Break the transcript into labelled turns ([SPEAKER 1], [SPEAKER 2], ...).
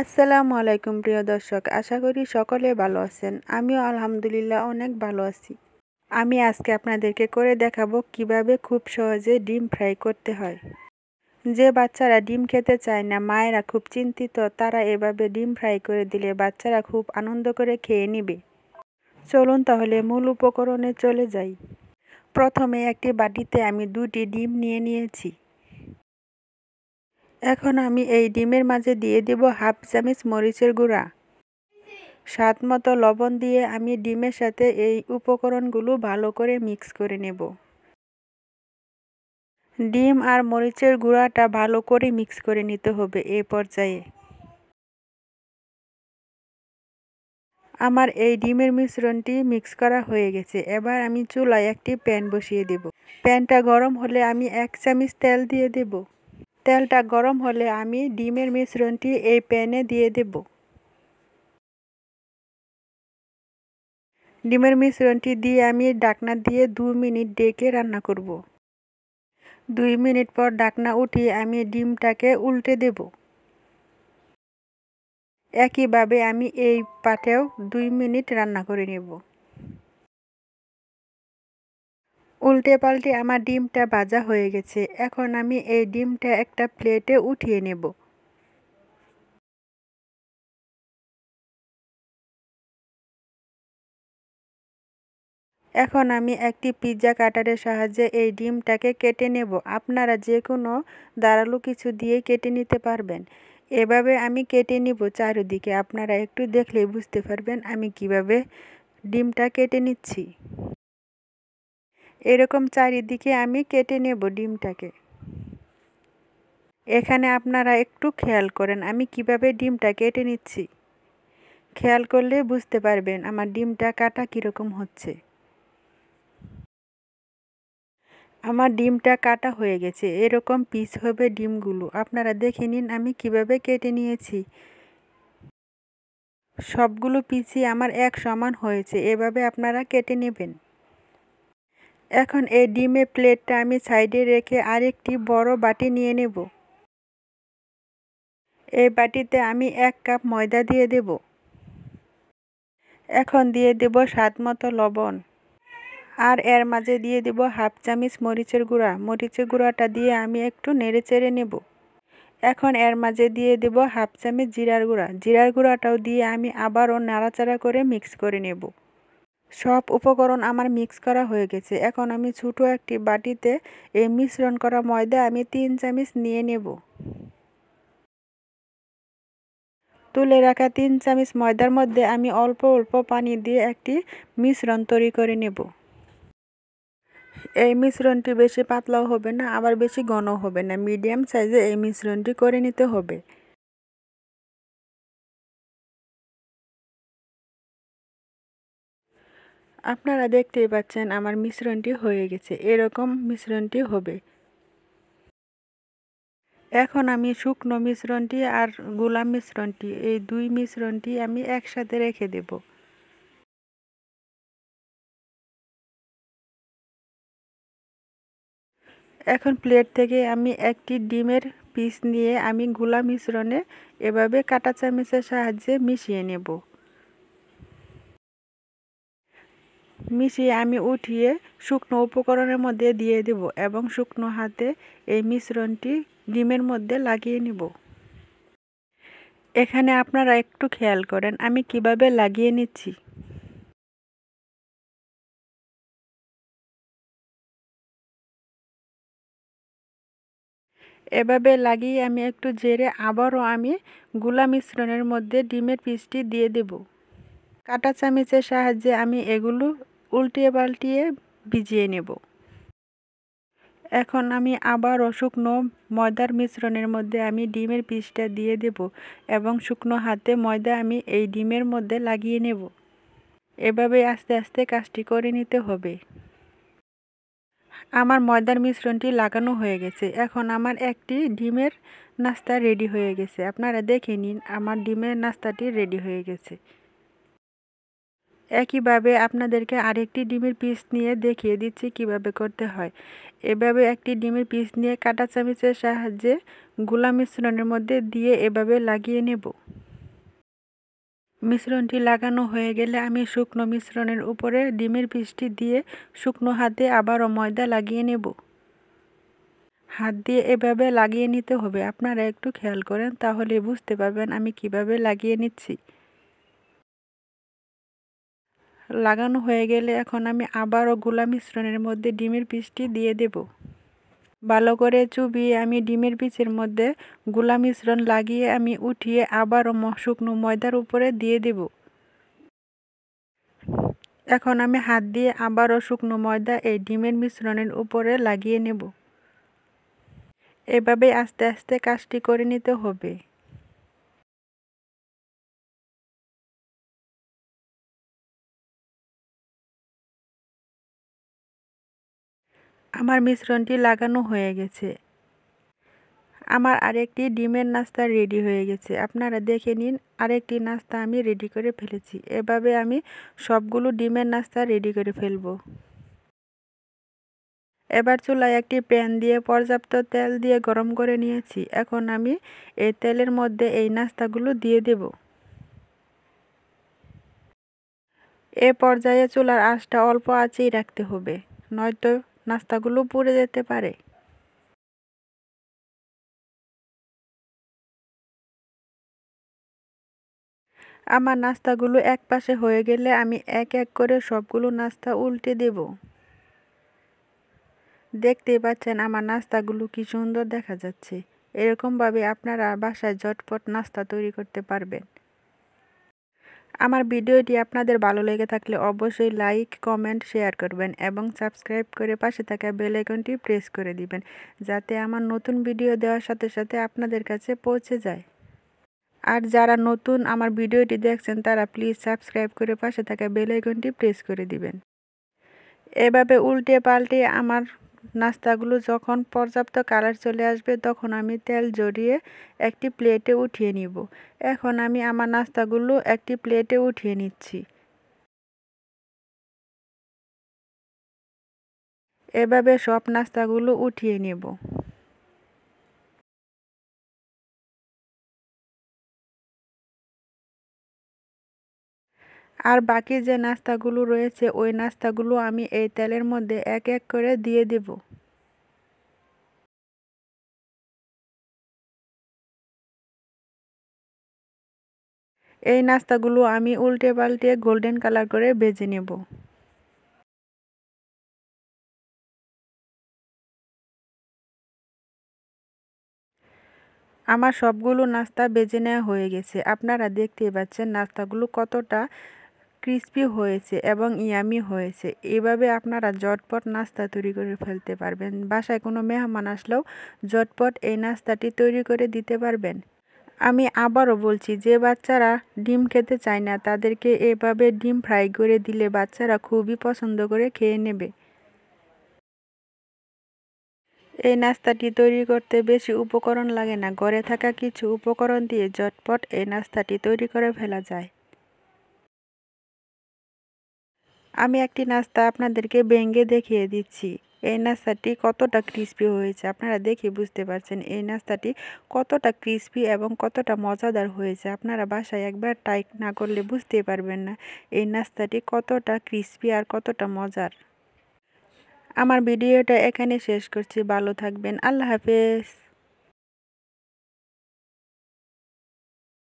[SPEAKER 1] আসসালামু আলাইকুম প্রিয় দর্শক আশা করি সকলে ভালো আছেন আমিও আলহামদুলিল্লাহ অনেক ভালো আছি আমি আজকে আপনাদেরকে করে দেখাবো কিভাবে খুব সহজে ডিম ফ্রাই করতে হয় যে বাচ্চারা ডিম খেতে চায় না মায়েরা খুব চিন্তিত তারা এভাবে ডিম ফ্রাই করে দিলে বাচ্চারা খুব আনন্দ করে খেয়ে নিবে চলুন তাহলে মূল উপকরণে চলে যাই প্রথমে একটি বাটিতে আমি দুটি ডিম নিয়ে নিয়েছি এখন আমি এই ডিমের মাঝে দিয়ে দেব হাফ চামচ মরিচের গুঁড়া স্বাদ মতো লবণ দিয়ে আমি ডিমের সাথে এই উপকরণগুলো ভালো করে মিক্স করে নেব ডিম আর মরিচের গুঁড়াটা ভালো করে মিক্স করে নিতে হবে এ পর্যায়ে আমার এই ডিমের মিশ্রণটি মিক্স করা হয়ে গেছে এবার আমি চুলায় একটি প্যান বসিয়ে দেব প্যানটা গরম হলে আমি এক চামচ তেল দিয়ে দেবো তেলটা গরম হলে আমি ডিমের মিশ্রণটি এই প্যানে দিয়ে দেব ডিমের মিশ্রণটি দিয়ে আমি ডাকনা দিয়ে দু মিনিট ডেকে রান্না করব দুই মিনিট পর ডাকনা উঠিয়ে আমি ডিমটাকে উল্টে দেব একইভাবে আমি এই পাটেও দুই মিনিট রান্না করে নেব উল্টে পাল্টে আমার ডিমটা ভাজা
[SPEAKER 2] হয়ে গেছে এখন আমি এই ডিমটা একটা প্লেটে উঠিয়ে নেব এখন আমি একটি পিৎজা কাটারের সাহায্যে এই ডিমটাকে কেটে
[SPEAKER 1] নেব আপনারা যে কোনো দাঁড়ালো কিছু দিয়ে কেটে নিতে পারবেন এভাবে আমি কেটে নিব চারিদিকে আপনারা একটু দেখলে বুঝতে পারবেন আমি কিভাবে ডিমটা কেটে নিচ্ছি এরকম চারিদিকে আমি কেটে নেব ডিমটাকে এখানে আপনারা একটু খেয়াল করেন আমি কিভাবে ডিমটা কেটে নিচ্ছি খেয়াল করলে বুঝতে পারবেন আমার ডিমটা কাটা কীরকম হচ্ছে আমার ডিমটা কাটা হয়ে গেছে এরকম পিস হবে ডিমগুলো আপনারা দেখে নিন আমি কিভাবে কেটে নিয়েছি সবগুলো পিসই আমার এক সমান হয়েছে এভাবে আপনারা কেটে নেবেন এখন এই ডিমের প্লেটটা আমি সাইডে রেখে আরেকটি বড় বাটি নিয়ে নেব এই বাটিতে আমি এক কাপ ময়দা দিয়ে দেব এখন দিয়ে দেব স্বাদ মতো লবণ আর এর মাঝে দিয়ে দেব হাফ চামিচ মরিচের গুঁড়া মরিচের গুঁড়াটা দিয়ে আমি একটু নেড়ে চেড়ে নেব এখন এর মাঝে দিয়ে দেব হাফ চামিচ জিরার গুঁড়া জিরার গুঁড়াটাও দিয়ে আমি আবারও নাড়াচাড়া করে মিক্স করে নেব সব উপকরণ আমার মিক্স করা হয়ে গেছে এখন আমি ছোটো একটি বাটিতে এই মিশ্রণ করা ময়দা আমি তিন চামচ নিয়ে নেব তুলে রাখা তিন চামচ ময়দার মধ্যে আমি অল্প অল্প পানি দিয়ে একটি মিশ্রণ তৈরি করে নেব এই মিশ্রণটি বেশি পাতলাও হবে
[SPEAKER 2] না আবার বেশি ঘন হবে না মিডিয়াম সাইজে এই মিশ্রণটি করে নিতে হবে আপনারা দেখতেই পাচ্ছেন আমার মিশ্রণটি হয়ে গেছে এরকম মিশ্রণটি হবে
[SPEAKER 1] এখন আমি শুকনো মিশ্রণটি আর গোলাম
[SPEAKER 2] মিশ্রণটি এই দুই মিশ্রণটি আমি একসাথে রেখে দেব এখন প্লেট থেকে আমি একটি ডিমের পিস নিয়ে আমি গোলাম মিশ্রণে এভাবে
[SPEAKER 1] কাটা চামচের সাহায্যে মিশিয়ে নেব মিশিয়ে আমি উঠিয়ে শুকনো উপকরণের মধ্যে দিয়ে দেব এবং শুকনো হাতে এই মিশ্রণটি ডিমের মধ্যে লাগিয়ে নিব
[SPEAKER 2] এখানে আপনারা একটু খেয়াল করেন আমি কিভাবে লাগিয়ে নিচ্ছি এভাবে লাগিয়ে আমি একটু জেরে আবারও আমি
[SPEAKER 1] গুলা মিশ্রণের মধ্যে ডিমের পিসটি দিয়ে দেব কাটা চামিচের সাহায্যে আমি এগুলো উল্টিয়ে পাল্টিয়ে ভিজিয়ে নেব এখন আমি আবার শুকনো ময়দার মিশ্রণের মধ্যে আমি ডিমের পিসটা দিয়ে দেব এবং শুকনো হাতে ময়দা আমি এই ডিমের মধ্যে লাগিয়ে নেব এভাবে আস্তে আস্তে কাজটি করে নিতে হবে আমার ময়দার মিশ্রণটি লাগানো হয়ে গেছে এখন আমার একটি ডিমের নাস্তা রেডি হয়ে গেছে আপনারা দেখে নিন আমার ডিমের নাস্তাটি রেডি হয়ে গেছে একইভাবে আপনাদেরকে আরেকটি ডিমের পিস নিয়ে দেখিয়ে দিচ্ছি কিভাবে করতে হয় এভাবে একটি ডিমের পিস নিয়ে কাটা চামিচের সাহায্যে গুলা মিশ্রণের মধ্যে দিয়ে এভাবে লাগিয়ে নেব মিশ্রণটি লাগানো হয়ে গেলে আমি শুকনো মিশ্রণের উপরে ডিমের পিসটি দিয়ে শুকনো হাতে আবারও ময়দা লাগিয়ে নেব হাত দিয়ে এভাবে লাগিয়ে নিতে হবে আপনারা একটু খেয়াল করেন তাহলে বুঝতে পারবেন আমি কিভাবে লাগিয়ে নিচ্ছি লাগানো হয়ে গেলে এখন আমি আবারও গোলা মিশ্রণের মধ্যে ডিমের পিসটি দিয়ে দেব ভালো করে চুবিয়ে আমি ডিমের পিসের মধ্যে গোলা মিশ্রণ লাগিয়ে আমি উঠিয়ে আবারও শুকনো ময়দার উপরে দিয়ে দেব এখন আমি হাত দিয়ে আবারও শুকনো ময়দা এই ডিমের মিশ্রণের উপরে লাগিয়ে নেব
[SPEAKER 2] এভাবে আস্তে আস্তে কাজটি করে নিতে হবে আমার মিশ্রণটি লাগানো
[SPEAKER 1] হয়ে গেছে আমার আরেকটি ডিমের নাস্তা রেডি হয়ে গেছে আপনারা দেখে নিন আরেকটি নাস্তা আমি রেডি করে ফেলেছি এভাবে আমি সবগুলো ডিমের নাস্তা রেডি করে ফেলবো এবার চুলায় একটি প্যান দিয়ে পর্যাপ্ত তেল দিয়ে গরম করে নিয়েছি এখন আমি এই তেলের মধ্যে এই নাস্তাগুলো দিয়ে দেব এ পর্যায়ে
[SPEAKER 2] চুলার আঁচটা অল্প আঁচেই রাখতে হবে নয়তো নাস্তাগুলো পড়ে যেতে পারে আমার নাস্তাগুলো এক পাশে হয়ে গেলে আমি এক এক করে
[SPEAKER 1] সবগুলো নাস্তা উল্টে দেব দেখতেই পাচ্ছেন আমার নাস্তাগুলো কি সুন্দর দেখা যাচ্ছে এরকমভাবে আপনারা বাসায় ঝটপট নাস্তা তৈরি করতে পারবেন আমার ভিডিওটি আপনাদের ভালো লেগে থাকলে অবশ্যই লাইক কমেন্ট শেয়ার করবেন এবং সাবস্ক্রাইব করে পাশে থাকা বেল আইকনটি প্রেস করে দিবেন যাতে আমার নতুন ভিডিও দেওয়ার সাথে সাথে আপনাদের কাছে পৌঁছে যায় আর যারা নতুন আমার ভিডিওটি দেখছেন তারা প্লিজ সাবস্ক্রাইব করে পাশে থাকা বেল আইকনটি প্রেস করে দিবেন এভাবে উল্টে পাল্টে আমার নাস্তাগুলো যখন পর্যাপ্ত কালার চলে আসবে তখন আমি তেল জড়িয়ে একটি প্লেটে উঠিয়ে নিব এখন আমি আমার নাস্তাগুলো একটি প্লেটে উঠিয়ে নিচ্ছি
[SPEAKER 2] এভাবে সব নাস্তাগুলো উঠিয়ে নেব আর বাকি যে নাস্তাগুলো রয়েছে ওই নাস্তাগুলো আমি এই তেলের মধ্যে এক এক করে দিয়ে দেব এই নাস্তাগুলো আমি উল্টে পাল্টে গোল্ডেন কালার করে বেজে নেব আমার সবগুলো নাস্তা বেজে নেওয়া হয়ে
[SPEAKER 1] গেছে আপনারা দেখতেই পাচ্ছেন নাস্তাগুলো কতটা ক্রিস্পি হয়েছে এবং ইয়ামি হয়েছে এভাবে আপনারা জটপট নাস্তা তৈরি করে ফেলতে পারবেন বাসায় কোনো মেহমান আসলেও জটপট এই নাস্তাটি তৈরি করে দিতে পারবেন আমি আবারও বলছি যে বাচ্চারা ডিম খেতে চায় না তাদেরকে এভাবে ডিম ফ্রাই করে দিলে বাচ্চারা খুবই পছন্দ করে খেয়ে নেবে এই নাস্তাটি তৈরি করতে বেশি উপকরণ লাগে না ঘরে থাকা কিছু উপকরণ দিয়ে জটপট এই নাস্তাটি তৈরি করে ফেলা যায় আমি একটি নাস্তা আপনাদেরকে ব্যঙ্গে দেখিয়ে দিচ্ছি এই নাস্তাটি কতটা ক্রিস্পি হয়েছে আপনারা দেখে বুঝতে পারছেন এই নাস্তাটি কতটা ক্রিস্পি এবং কতটা মজাদার হয়েছে আপনারা বাসায় একবার টাইট না করলে বুঝতে পারবেন না এই নাস্তাটি কতটা ক্রিস্পি আর কতটা মজার আমার ভিডিওটা এখানে শেষ করছি ভালো থাকবেন আল্লাহ হাফেজ